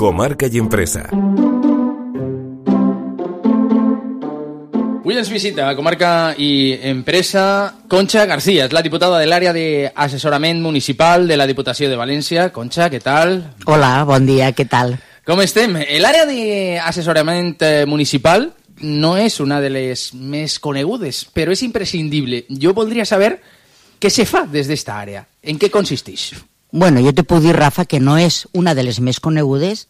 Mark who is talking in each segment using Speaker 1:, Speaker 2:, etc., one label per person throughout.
Speaker 1: Comarca i Empresa. Avui ens visita a Comarca i Empresa Concha García, és la diputada de l'àrea d'assessorament municipal de la Diputació de València. Concha, què tal?
Speaker 2: Hola, bon dia, què tal?
Speaker 1: Com estem? Eh, l'àrea d'assessorament eh, municipal no és una de les més conegudes, però és imprescindible. Jo voldria saber què se fa des d'esta àrea, en què consisteix?
Speaker 2: Bueno, jo te puc dir, Rafa, que no és una de les més conegudes,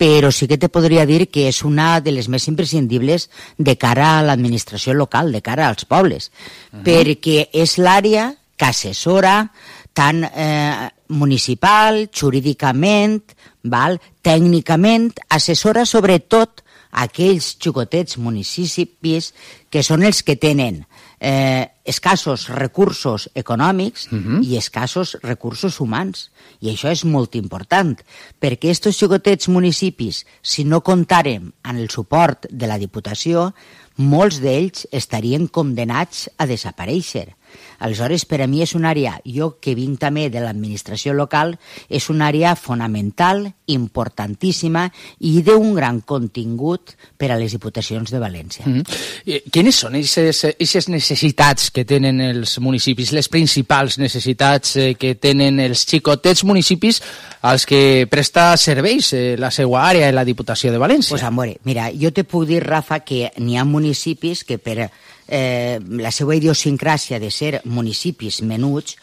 Speaker 2: però sí que te podria dir que és una de les més imprescindibles de cara a l'administració local, de cara als pobles, uh -huh. perquè és l'àrea que assessora tant eh, municipal, jurídicament, val? tècnicament, assessora sobretot aquells xicotets municipis que són els que tenen eh, escassos recursos econòmics uh mhm. -huh. i escassos recursos humans. I això és molt important, perquè aquests xicotets municipis, si no comptarem amb el suport de la Diputació, molts d'ells estarien condenats a desaparèixer. Aleshores, per a mi és una àrea, jo que vinc també de l'administració local, és una àrea fonamental, importantíssima i d'un gran contingut per a les
Speaker 1: Diputacions de València. Mm -hmm. Quines són aquestes necessitats que tenen els municipis, les principals necessitats eh, que tenen els xicotets municipis als que presta serveis eh, la seva àrea i la Diputació de València? Pues, amore, mira, jo te puc
Speaker 2: dir, Rafa, que n'hi ha municipis municipis que per eh, la seva idiosincràsia de ser municipis menuts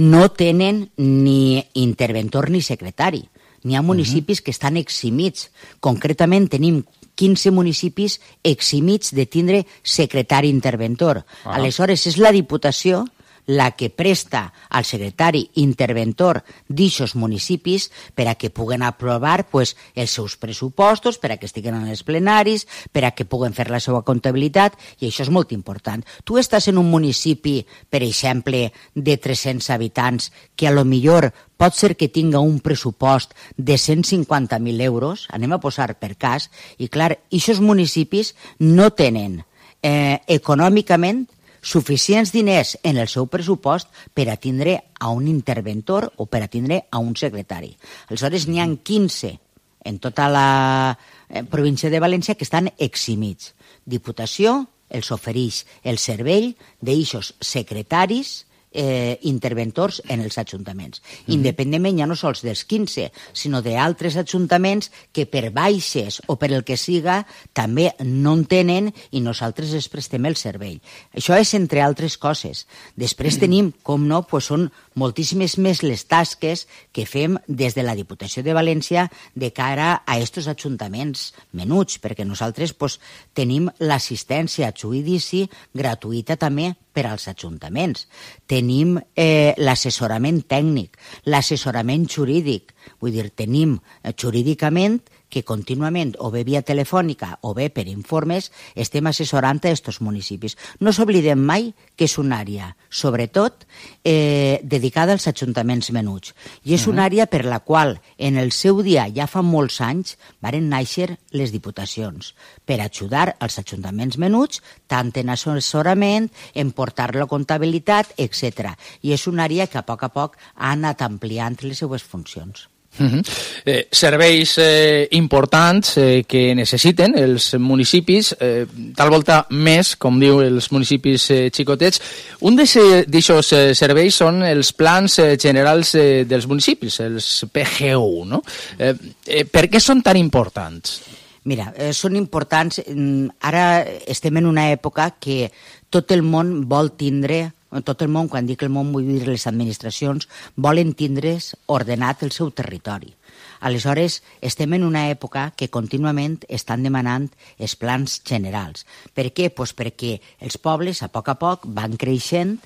Speaker 2: no tenen ni interventor ni secretari. N'hi ha mhm. municipis uh -huh. que estan eximits. Concretament tenim 15 municipis eximits de tindre secretari interventor. -huh. Aleshores, és la Diputació la que presta al secretari interventor d'ixos municipis per a que puguen aprovar pues, els seus pressupostos, per a que estiguen en els plenaris, per a que puguen fer la seva comptabilitat, i això és molt important. Tu estàs en un municipi, per exemple, de 300 habitants, que a lo millor pot ser que tinga un pressupost de 150.000 euros, anem a posar per cas, i clar, aquests municipis no tenen eh, econòmicament suficients diners en el seu pressupost per a tindre a un interventor o per a tindre a un secretari. Aleshores, n'hi han 15 mm-hmm. en tota la eh, província de València que estan eximits. Diputació els ofereix el cervell d'eixos secretaris eh, interventors en els ajuntaments. Mm -hmm. Independentment ja no sols dels 15, sinó d'altres ajuntaments que per baixes o per el que siga també no en tenen i nosaltres es prestem el servei. Això és entre altres coses. Després mhm. tenim, com no, pues són moltíssimes més les tasques que fem des de la Diputació de València de cara a estos ajuntaments menuts, perquè nosaltres pues, tenim l'assistència a judici gratuïta també per als ajuntaments. Tenim eh, l'assessorament tècnic, l'assessorament jurídic. Vull dir, tenim eh, jurídicament que contínuament, o bé via telefònica o bé per informes, estem assessorant a aquests municipis. No s'oblidem mai que és una àrea, sobretot, eh, dedicada als ajuntaments menuts. I és uh -huh. una mhm. àrea per la qual, en el seu dia, ja fa molts anys, varen néixer les diputacions per ajudar als ajuntaments menuts, tant en assessorament, en portar la comptabilitat, etc. I és una àrea que a poc a poc ha anat ampliant les seues funcions.
Speaker 1: Uh -huh. eh, serveis eh, importants eh, que necessiten els municipis, eh, tal volta més, com diu els municipis eh, xicotets. Un d'aquests eh, serveis són els plans eh, generals eh, dels municipis, els PGU. No? Eh, eh, per què són tan importants? Mira, eh, són importants.
Speaker 2: Mm, ara estem en una època que tot el món vol tindre tot el món, quan dic el món vull dir les administracions, volen tindre's ordenat el seu territori. Aleshores, estem en una època que contínuament estan demanant els plans generals. Per què? Pues perquè els pobles, a poc a poc, van creixent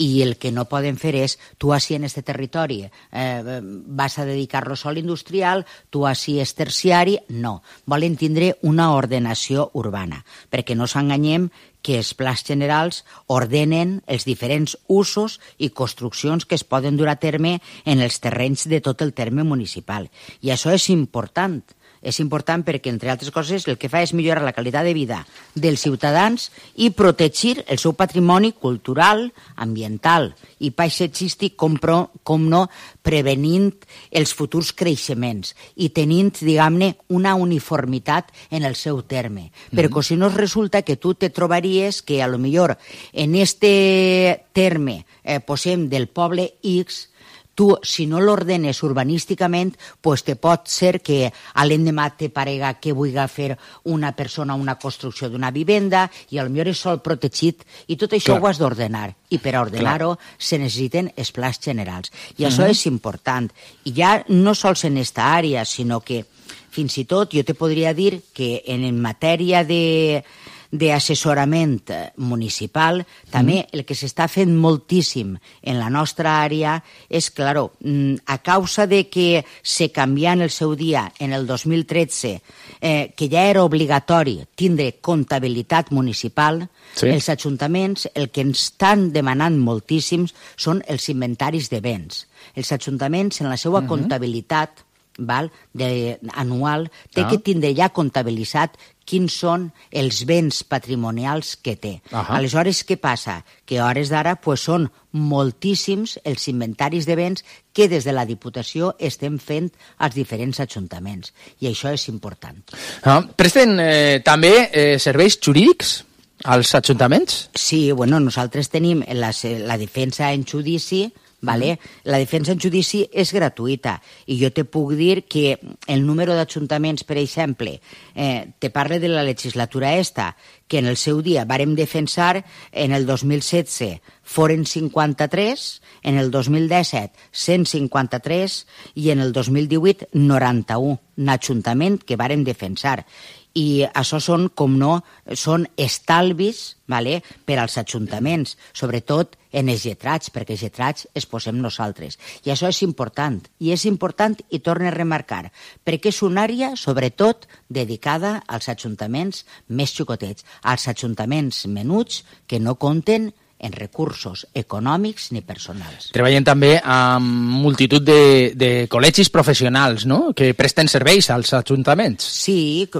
Speaker 2: i el que no poden fer és tu així en este territori eh, vas a dedicar-lo sol industrial, tu així és terciari... No, volen tindre una ordenació urbana, perquè no s'enganyem que els plans generals ordenen els diferents usos i construccions que es poden dur a terme en els terrenys de tot el terme municipal. I això és important, és important perquè, entre altres coses, el que fa és millorar la qualitat de vida dels ciutadans i protegir el seu patrimoni cultural, ambiental i paisatgístic, com, pro, com no, prevenint els futurs creixements i tenint, diguem-ne, una uniformitat en el seu terme. Mm -hmm. Perquè mhm. si no resulta que tu te trobaries que, a lo millor, en este terme eh, posem del poble X, tu, si no l'ordenes urbanísticament, pues te pot ser que a l'endemà te parega que vulgui fer una persona una construcció d'una vivenda i al millor és sol protegit i tot això Clar. ho has d'ordenar. I per ordenar-ho se necessiten els plans generals. I uh -huh. això mhm. és important. I ja no sols en esta àrea, sinó que fins i tot jo te podria dir que en matèria de de assessorament municipal. També mm. el que s'està fent moltíssim en la nostra àrea és, claro, mm, a causa de que se canvia en el seu dia, en el 2013, eh, que ja era obligatori tindre comptabilitat municipal, sí. els ajuntaments el que ens estan demanant moltíssims són els inventaris de béns. Els ajuntaments, en la seva mm -hmm. comptabilitat, val, de, anual, té ah. que tindre ja comptabilitzat quins són els béns patrimonials que té. Uh -huh. Aleshores, què passa? Que a hores d'ara pues, són moltíssims els inventaris de béns que des de la Diputació estem fent als diferents ajuntaments. I això és important. Ah, presten eh, també eh, serveis jurídics? als ajuntaments? Sí, bueno, nosaltres tenim la, la defensa en judici, Vale? La defensa en judici és gratuïta i jo te puc dir que el número d'ajuntaments, per exemple, eh, te parle de la legislatura esta, que en el seu dia vàrem defensar en el 2016 foren 53, en el 2017 153 i en el 2018 91 ajuntament que varen defensar i això són, com no, són estalvis vale, per als ajuntaments, sobretot en els lletrats, perquè els lletrats es posem nosaltres. I això és important, i és important, i torne a remarcar, perquè és una àrea, sobretot, dedicada als ajuntaments més xicotets, als ajuntaments menuts que no compten en recursos econòmics
Speaker 1: ni personals. Treballen també amb multitud de, de col·legis professionals no? que presten serveis als ajuntaments. Sí,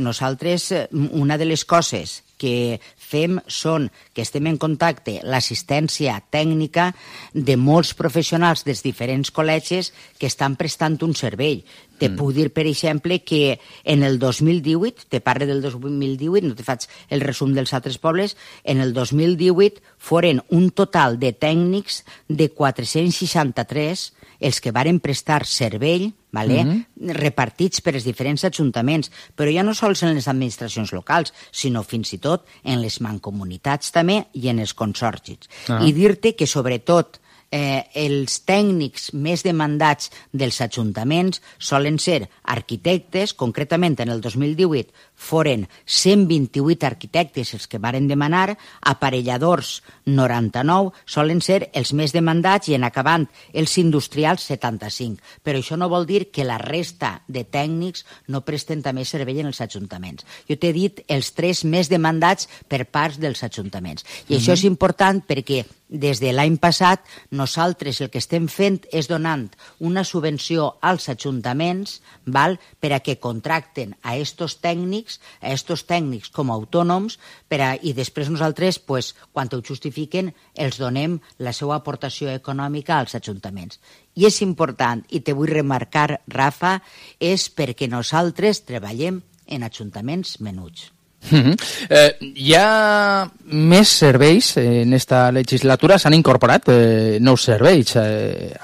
Speaker 1: nosaltres, eh, una de les
Speaker 2: coses que fem són que estem en contacte l'assistència tècnica de molts professionals dels diferents col·legis que estan prestant un servei. Te mm. puc dir, per exemple, que en el 2018, te parlo del 2018, no te faig el resum dels altres pobles, en el 2018 foren un total de tècnics de 463 els que varen prestar cervell, vale? Mm -hmm. repartits per els diferents ajuntaments, però ja no sols en les administracions locals, sinó fins i tot en les mancomunitats també i en els consorcis. Ah. I dir-te que sobretot eh, els tècnics més demandats dels ajuntaments solen ser arquitectes, concretament en el 2018 foren 128 arquitectes els que varen demanar, aparelladors 99 solen ser els més demandats i en acabant els industrials 75. Però això no vol dir que la resta de tècnics no presten també servei en els ajuntaments. Jo t'he dit els tres més demandats per parts dels ajuntaments. I mm -hmm. això és mhm. important perquè des de l'any passat, nosaltres el que estem fent és donant una subvenció als ajuntaments val, per a que contracten a estos tècnics, a estos tècnics com a autònoms, per a, i després nosaltres, pues, quan ho justifiquen, els donem la seva aportació econòmica als ajuntaments. I és important, i te vull remarcar, Rafa, és perquè nosaltres treballem en ajuntaments menuts.
Speaker 1: Uh mhm. -huh. eh, hi ha més serveis en esta legislatura, s'han incorporat eh, nous serveis eh,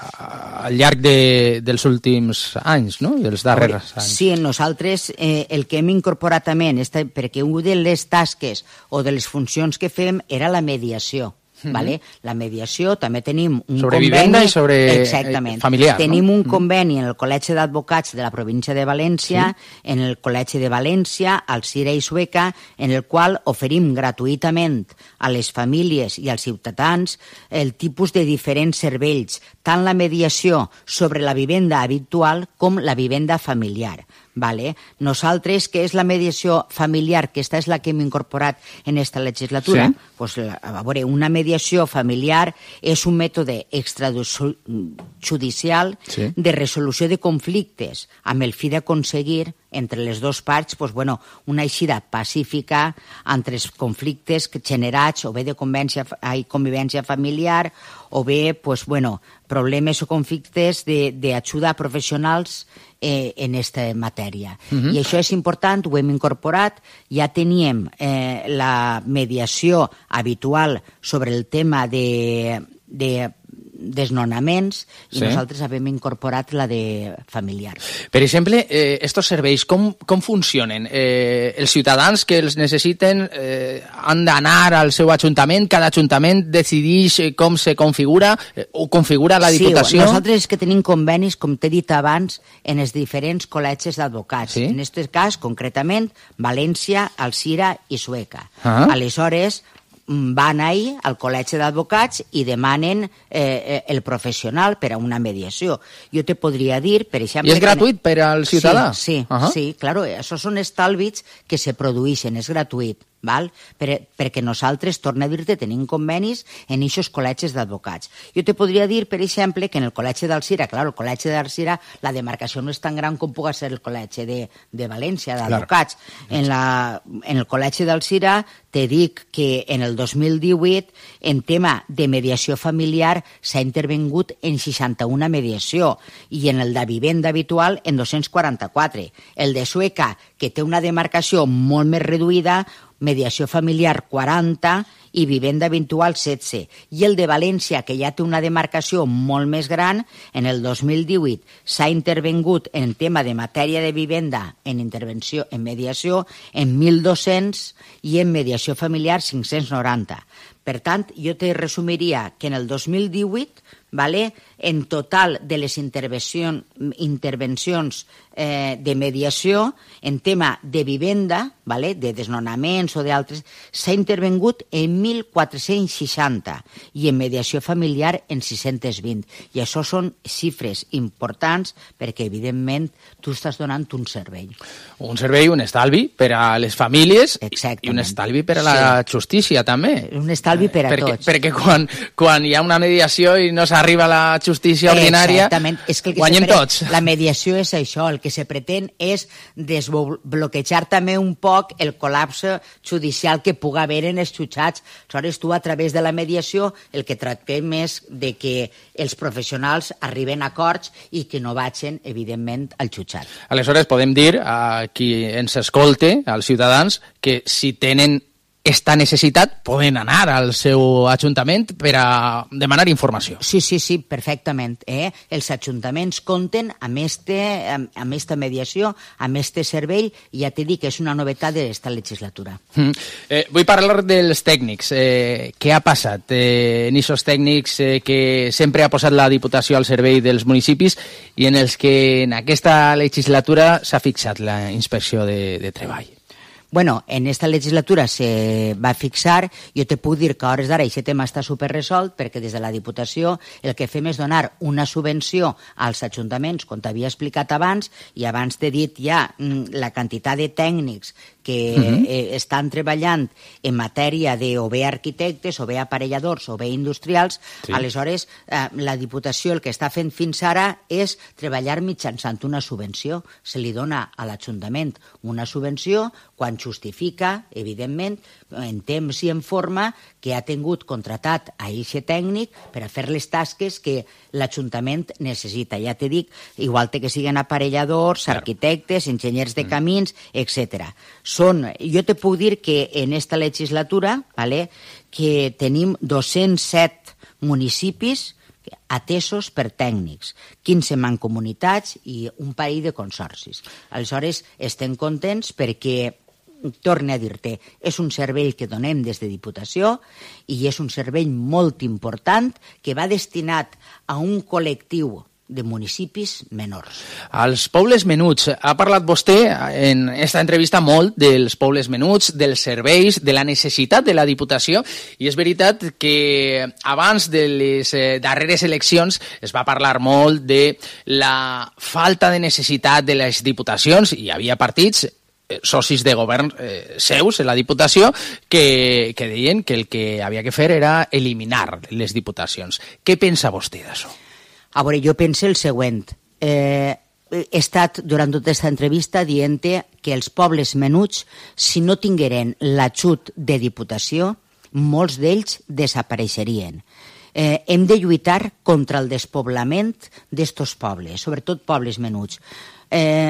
Speaker 1: al llarg de, dels últims anys, no? dels darrers anys. Sí,
Speaker 2: nosaltres eh, el que hem incorporat també, perquè una de les tasques o de les funcions que fem era la mediació vale? La mediació, també tenim un sobre conveni... i sobre eh, Exactament. familiar. Tenim no? un conveni en el Col·legi d'Advocats de la província de València, sí. en el Col·legi de València, al Cire i Sueca, en el qual oferim gratuïtament a les famílies i als ciutadans el tipus de diferents cervells, tant la mediació sobre la vivenda habitual com la vivenda familiar. Vale. Nosaltres, que és la mediació familiar, que esta és la que hem incorporat en esta legislatura, sí. pues, a veure, una mediació familiar és un mètode extrajudicial sí. de resolució de conflictes amb el fi d'aconseguir entre les dues parts pues, doncs, bueno, una eixida pacífica entre els conflictes generats o bé de convivència, convivència familiar o bé pues, doncs, bueno, problemes o conflictes d'ajuda a professionals eh, en aquesta matèria. Uh mhm. -huh. I això és important, ho hem incorporat, ja teníem eh, la mediació habitual sobre el tema de, de desnonaments i sí. nosaltres havem incorporat la de familiars.
Speaker 1: Per exemple, eh, estos serveis, com, com funcionen? Eh, els ciutadans que els necessiten eh, han d'anar al seu ajuntament, cada ajuntament decideix eh, com se configura eh, o configura la Diputació? Sí, nosaltres
Speaker 2: que tenim convenis, com t'he dit abans, en els diferents col·legis d'advocats. Sí? En aquest cas, concretament, València, Alcira i Sueca. Ah. Aleshores, Mm, van ahir al col·legi d'advocats i demanen eh, eh, el professional per a una mediació. Jo te podria dir, per exemple... I és gratuït per
Speaker 1: al ciutadà? Sí, sí, uh -huh. sí
Speaker 2: claro, eh, això són estalvits que se produeixen, és gratuït val? Per, perquè nosaltres, torna a dir-te, tenim convenis en aquests col·legis d'advocats. Jo te podria dir, per exemple, que en el col·legi d'Alcira, clar, el col·legi d'Alcira, la demarcació no és tan gran com pugui ser el col·legi de, de València, d'advocats. En, la, en el col·legi d'Alcira te dic que en el 2018, en tema de mediació familiar, s'ha intervingut en 61 mediació i en el de vivenda habitual en 244. El de Sueca, que té una demarcació molt més reduïda, mediació familiar 40 i vivenda habitual 16. I el de València, que ja té una demarcació molt més gran, en el 2018 s'ha intervengut en tema de matèria de vivenda en intervenció en mediació en 1.200 i en mediació familiar 590. Per tant, jo te resumiria que en el 2018 ¿vale? En total de les intervencions eh, de mediació en tema de vivenda, ¿vale? de desnonaments o d'altres, s'ha intervengut en 1.460 i en mediació familiar en 620. I això són xifres importants perquè, evidentment, tu estàs donant un servei.
Speaker 1: Un servei, un estalvi per a les famílies Exactament. i un estalvi per a la sí. justícia, també.
Speaker 2: Un estalvi per a perquè, tots.
Speaker 1: Perquè quan, quan hi ha una mediació i no s'ha arriba la justícia ordinària, Exactament.
Speaker 2: És que el que guanyem pretén, tots. La mediació és això, el que se pretén és desbloquejar també un poc el col·lapse judicial que puga haver en els jutjats. Aleshores, tu, a través de la mediació, el que tractem és de que els professionals arriben a acords i que no vagin, evidentment, al jutjat.
Speaker 1: Aleshores, podem dir a qui ens escolte, als ciutadans, que si tenen està necessitat poden anar al seu ajuntament per a demanar informació. Sí, sí, sí, perfectament. Eh? Els ajuntaments compten amb, este, amb,
Speaker 2: esta mediació, amb este servei, i ja t'he dit que és una novetat d'esta legislatura.
Speaker 1: Mm. Eh, vull parlar dels tècnics. Eh, què ha passat eh, en aquests tècnics eh, que sempre ha posat la Diputació al servei dels municipis i en els que en aquesta legislatura s'ha fixat la inspecció de, de treball? bueno, en esta legislatura
Speaker 2: se va fixar, jo te puc dir que a hores d'ara aquest tema està super resolt perquè des de la Diputació el que fem és donar una subvenció als ajuntaments, com t'havia explicat abans, i abans t'he dit ja mm, la quantitat de tècnics que uh mhm. -huh. eh, estan treballant en matèria de o bé arquitectes, o bé aparelladors, o bé industrials, sí. aleshores eh, la Diputació el que està fent fins ara és treballar mitjançant una subvenció. Se li dona a l'Ajuntament una subvenció quan justifica, evidentment, en temps i en forma, que ha tingut contratat a eixe tècnic per a fer les tasques que l'Ajuntament necessita. Ja te dic, igual que siguen aparelladors, arquitectes, enginyers de mm. camins, etc. Són, jo te puc dir que en esta legislatura, vale, que tenim 207 municipis atesos per tècnics, 15 mancomunitats i un parell de consorcis. Aleshores, estem contents perquè torne a dir-te, és un servei que donem des de Diputació i és un servei molt important que va
Speaker 1: destinat a un col·lectiu de municipis menors. Als pobles menuts, ha parlat vostè en aquesta entrevista molt dels pobles menuts, dels serveis, de la necessitat de la Diputació, i és veritat que abans de les eh, darreres eleccions es va parlar molt de la falta de necessitat de les diputacions, i hi havia partits Eh, socis de govern eh, seus en la Diputació que, que deien que el que havia que fer era eliminar les diputacions. Què pensa vostè d'això? A veure, jo penso el següent. Eh, he estat
Speaker 2: durant tota aquesta entrevista dient que els pobles menuts, si no tingueren l'ajut de Diputació, molts d'ells desapareixerien eh, hem de lluitar contra el despoblament d'estos pobles, sobretot pobles menuts. Eh,